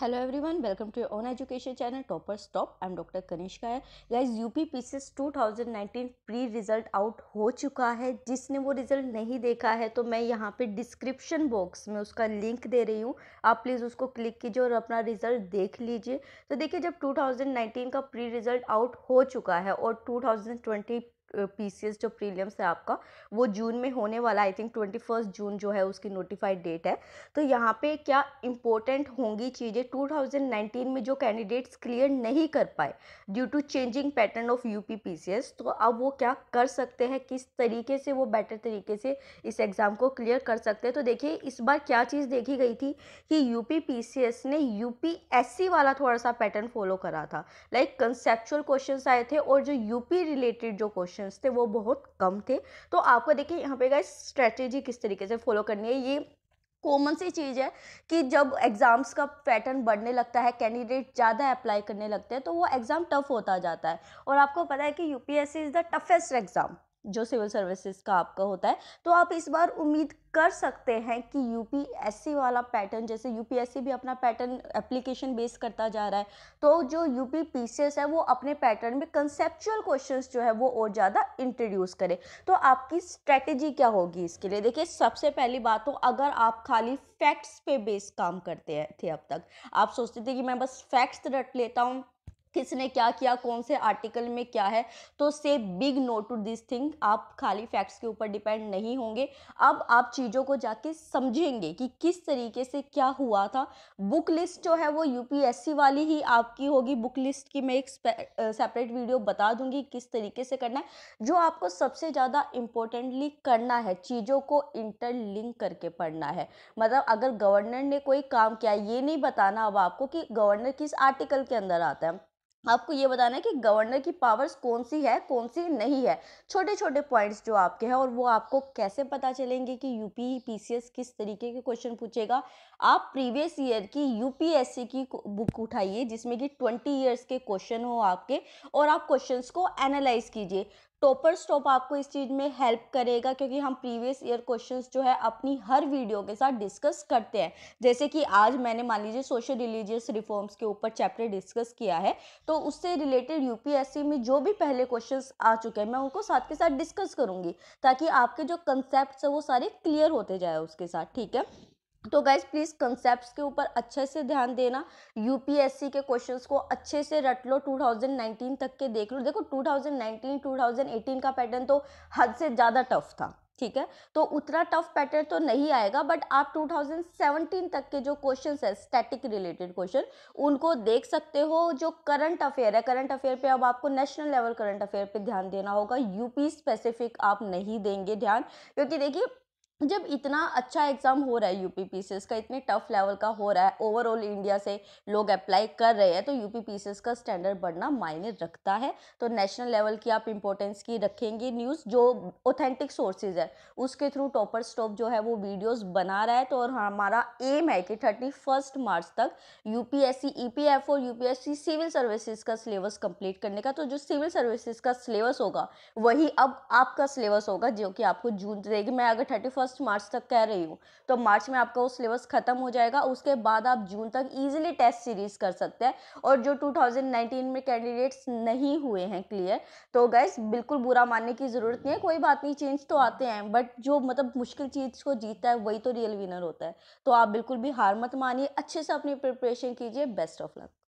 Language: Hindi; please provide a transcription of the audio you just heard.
hello everyone welcome to own education channel topper stop I am doctor Kanishka है guys UP PCS 2019 pre result out हो चुका है जिसने वो रिजल्ट नहीं देखा है तो मैं यहाँ पे डिस्क्रिप्शन बॉक्स में उसका लिंक दे रही हूँ आप प्लीज़ उसको क्लिक कीजिए और अपना रिजल्ट देख लीजिए तो देखिए जब टू का प्री रिजल्ट आउट हो चुका है और टू पीसीएस जो प्रीलियम्स है आपका वो जून में होने वाला I think twenty first June जो है उसकी नोटिफाइड डेट है तो यहाँ पे क्या इंपॉर्टेंट होंगी चीज़ें 2019 में जो कैंडिडेट्स क्लियर नहीं कर पाए due to changing pattern of UP PCS तो अब वो क्या कर सकते हैं किस तरीके से वो बेटर तरीके से इस एग्ज़ाम को क्लियर कर सकते हैं तो देखिए इस बार क्या चीज़ देखी गई थी कि यूपी पीसीएस ने यूपीएससी वाला थोड़ा सा पैटर्न फॉलो करा था लाइक कंसेप्चुअल क्वेश्चन आए थे और जो यूपी रिलेटेड जो क्वेश्चन ऑप्शंस थे वो बहुत कम थे तो आपको देखिए यहाँ पे गाइस स्ट्रेटेजी किस तरीके से फॉलो करनी है ये कॉमन सी चीज़ है कि जब एग्ज़ाम्स का पैटर्न बढ़ने लगता है कैंडिडेट ज़्यादा अप्लाई करने लगते हैं तो वो एग्ज़ाम टफ़ होता जाता है और आपको पता है कि UPSC is the toughest exam जो सिविल सर्विसेज का आपका होता है तो आप इस बार उम्मीद कर सकते हैं कि यूपीएससी वाला पैटर्न जैसे यूपीएससी भी अपना पैटर्न एप्लीकेशन बेस करता जा रहा है तो जो यूपी पीसीएस है वो अपने पैटर्न में कंसेप्चुअल क्वेश्चंस जो है वो और ज़्यादा इंट्रोड्यूस करे तो आपकी स्ट्रैटेजी क्या होगी इसके लिए देखिए सबसे पहली बात तो अगर आप खाली फैक्ट्स पे बेस काम करते थे अब तक आप सोचते थे कि मैं बस फैक्ट्स रट लेता हूँ किसने क्या किया कौन से आर्टिकल में क्या है तो से big no to this thing आप खाली फैक्ट्स के ऊपर डिपेंड नहीं होंगे अब आप चीज़ों को जाके समझेंगे कि किस तरीके से क्या हुआ था बुक लिस्ट जो है वो यूपीएससी वाली ही आपकी होगी बुक लिस्ट की मैं एक सेपरेट वीडियो बता दूंगी किस तरीके से करना है जो आपको सबसे ज़्यादा इम्पोर्टेंटली करना है चीज़ों को इंटरलिंक करके पढ़ना है मतलब अगर गवर्नर ने कोई काम किया ये नहीं बताना अब आपको कि गवर्नर किस आर्टिकल के अंदर आता है आपको ये बताना है कि गवर्नर की पावर्स कौन सी है कौन सी नहीं है छोटे छोटे पॉइंट्स जो आपके हैं और वो आपको कैसे पता चलेंगे कि यूपी पीसीएस किस तरीके के क्वेश्चन पूछेगा आप प्रीवियस ईयर की यूपीएससी की बुक उठाइए जिसमें कि ट्वेंटी ईयर्स के क्वेश्चन हो आपके और आप क्वेश्चन को एनालाइज कीजिए टोपर स्टॉप आपको इस चीज़ में हेल्प करेगा क्योंकि हम प्रीवियस ईयर क्वेश्चंस जो है अपनी हर वीडियो के साथ डिस्कस करते हैं जैसे कि आज मैंने मान लीजिए सोशल रिलीजियस रिफॉर्म्स के ऊपर चैप्टर डिस्कस किया है तो उससे रिलेटेड यूपीएससी में जो भी पहले क्वेश्चंस आ चुके हैं मैं उनको साथ के साथ डिस्कस करूँगी ताकि आपके जो कंसेप्ट है वो सारे क्लियर होते जाए उसके साथ ठीक है तो गैस प्लीज़ कंसेप्ट के ऊपर अच्छे से ध्यान देना यूपीएससी के क्वेश्चंस को अच्छे से रट लो 2019 तक के देख लो देखो 2019 2018 का पैटर्न तो हद से ज़्यादा टफ था ठीक है तो उतना टफ पैटर्न तो नहीं आएगा बट आप 2017 तक के जो क्वेश्चन है स्टैटिक रिलेटेड क्वेश्चन उनको देख सकते हो जो करंट अफेयर है करंट अफेयर पे अब आपको नेशनल लेवल करंट अफेयर पे ध्यान देना होगा यूपी स्पेसिफिक आप नहीं देंगे ध्यान क्योंकि देखिए जब इतना अच्छा एग्ज़ाम हो रहा है यू पी का इतने टफ लेवल का हो रहा है ओवरऑल इंडिया से लोग अप्लाई कर रहे हैं तो यू पी का स्टैंडर्ड बढ़ना मायने रखता है तो नेशनल लेवल की आप इंपॉर्टेंस की रखेंगे न्यूज़ जो ऑथेंटिक सोर्सेज है उसके थ्रू टॉपर स्टॉप जो है वो वीडियोस बना रहा है तो और हमारा एम है कि थर्टी फर्स्ट मार्च तक U P S C E P F और U P S C civil services का सिलेबस कम्प्लीट करने का तो जो सिविल सर्विसेज का सिलेबस होगा वही अब आपका सिलेबस होगा जो कि आपको जून देगी मैं अगर थर्टी फर्स्ट मार्च तक कह रही हूँ तो मार्च में आपका वो सिलेबस ख़त्म हो जाएगा उसके बाद आप जून तक ईजिली टेस्ट सीरीज़ कर सकते हैं और जो 2019 में कैंडिडेट्स नहीं हुए हैं क्लियर तो गैस बिल्कुल बुरा मानने की ज़रूरत नहीं है कोई बात नहीं चेंज तो आते हैं बट जो मतलब मुश्किल चीज़ को जीतता है वही तो रियल विनर होता है तो आप बिल्कुल भी हार मत मानिए अच्छे से अपनी प्रिपरेशन कीजिए बेस्ट ऑफ लक